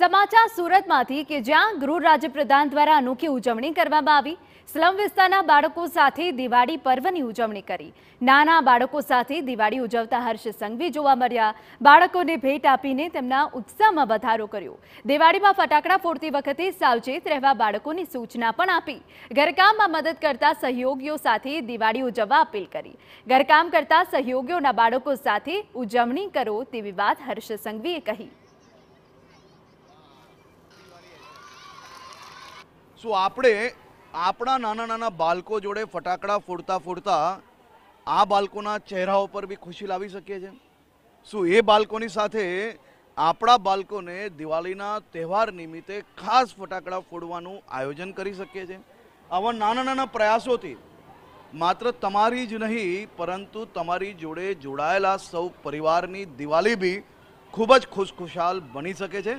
સમાચાર સુરતમાંથી કે જ્યાં ગૃહ રાજ્યપ્રધાન દ્વારા અનોખી ઉજવણી કરવામાં આવી સ્લમ વિસ્તારના બાળકો સાથે દિવાળી પર્વની ઉજવણી કરી નાના બાળકો સાથે દિવાળી ઉજવતા હર્ષ સંઘવી જોવા મળ્યા બાળકોને ભેટ આપીને તેમના ઉત્સાહમાં વધારો કર્યો દિવાળીમાં ફટાકડા ફોડતી વખતે સાવચેત રહેવા બાળકોની સૂચના પણ આપી ઘરકામમાં મદદ કરતા સહયોગીઓ સાથે દિવાળી ઉજવવા અપીલ કરી ઘરકામ કરતા સહયોગીઓના બાળકો સાથે ઉજવણી કરો તેવી વાત હર્ષ સંઘવીએ કહી શું આપણે આપણા નાના નાના બાળકો જોડે ફટાકડા ફોડતા ફોડતા આ બાળકોના ચહેરા ઉપર બી ખુશી લાવી શકીએ છીએ શું એ બાળકોની સાથે આપણા બાળકોને દિવાળીના તહેવાર નિમિત્તે ખાસ ફટાકડા ફોડવાનું આયોજન કરી શકીએ છીએ આવા નાના નાના પ્રયાસોથી માત્ર તમારી જ નહીં પરંતુ તમારી જોડે જોડાયેલા સૌ પરિવારની દિવાળી બી ખૂબ જ ખુશખુશાલ બની શકે છે